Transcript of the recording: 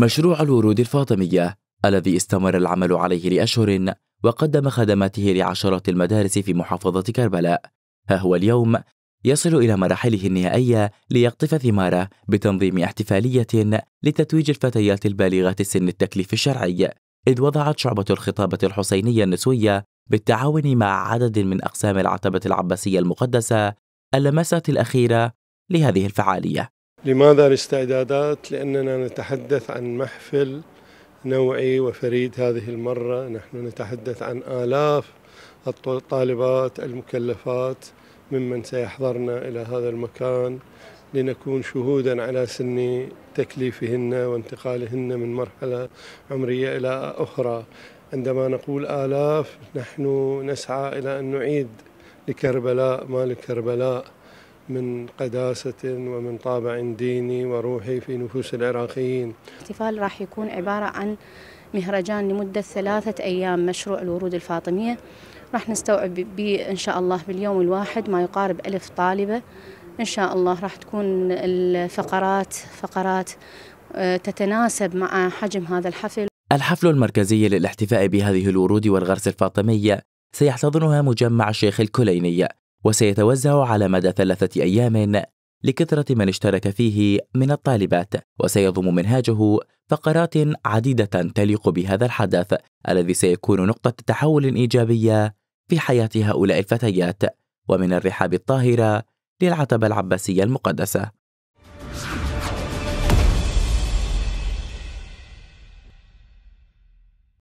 مشروع الورود الفاطمية الذي استمر العمل عليه لأشهر وقدم خدماته لعشرات المدارس في محافظة كربلاء ها هو اليوم يصل إلى مراحله النهائية ليقطف ثماره بتنظيم احتفالية لتتويج الفتيات البالغات سن التكليف الشرعي إذ وضعت شعبة الخطابة الحسينية النسوية بالتعاون مع عدد من أقسام العتبة العباسية المقدسة اللمسات الأخيرة لهذه الفعالية لماذا الاستعدادات؟ لأننا نتحدث عن محفل نوعي وفريد هذه المرة نحن نتحدث عن آلاف الطالبات المكلفات ممن سيحضرن إلى هذا المكان لنكون شهودا على سن تكليفهن وانتقالهن من مرحلة عمرية إلى أخرى عندما نقول آلاف نحن نسعى إلى أن نعيد لكربلاء ما لكربلاء من قداسة ومن طابع ديني وروحي في نفوس العراقيين الاحتفال راح يكون عبارة عن مهرجان لمدة ثلاثة أيام مشروع الورود الفاطمية راح نستوعب إن شاء الله باليوم الواحد ما يقارب ألف طالبة إن شاء الله راح تكون الفقرات فقرات آه، تتناسب مع حجم هذا الحفل الحفل المركزي للاحتفاء بهذه الورود والغرس الفاطمية سيحتضنها مجمع الشيخ الكليني وسيتوزع على مدى ثلاثة أيام لكثرة من اشترك فيه من الطالبات وسيضم منهاجه فقرات عديدة تليق بهذا الحدث الذي سيكون نقطة تحول إيجابية في حياة هؤلاء الفتيات ومن الرحاب الطاهرة للعتبة العباسية المقدسة